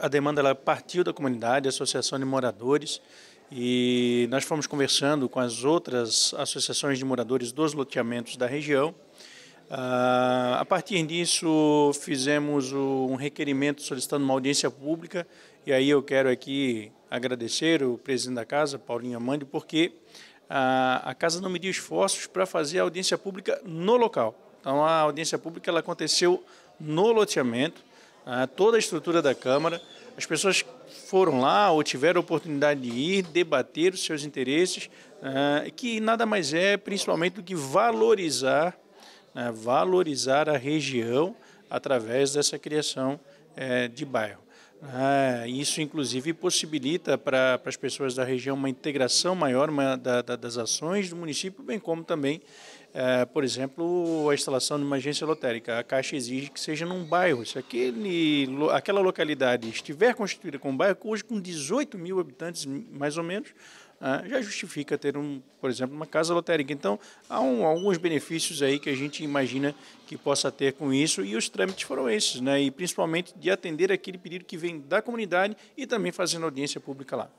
A demanda ela partiu da comunidade, da associação de moradores, e nós fomos conversando com as outras associações de moradores dos loteamentos da região. Ah, a partir disso, fizemos um requerimento solicitando uma audiência pública, e aí eu quero aqui agradecer o presidente da casa, Paulinho Amandi, porque a casa não mediu esforços para fazer a audiência pública no local. Então, a audiência pública ela aconteceu no loteamento, ah, toda a estrutura da Câmara. As pessoas foram lá ou tiveram a oportunidade de ir, debater os seus interesses, ah, que nada mais é principalmente do que valorizar, né, valorizar a região através dessa criação eh, de bairro. Ah, isso, inclusive, possibilita para as pessoas da região uma integração maior uma, da, da, das ações do município, bem como também, eh, por exemplo, a instalação de uma agência lotérica. A Caixa exige que seja num bairro. Se aquele, aquela localidade estiver constituída como bairro, hoje com 18 mil habitantes, mais ou menos, ah, já justifica ter, um, por exemplo, uma casa lotérica. Então, há um, alguns benefícios aí que a gente imagina que possa ter com isso e os trâmites foram esses, né? e principalmente de atender aquele pedido que vem da comunidade e também fazendo audiência pública lá.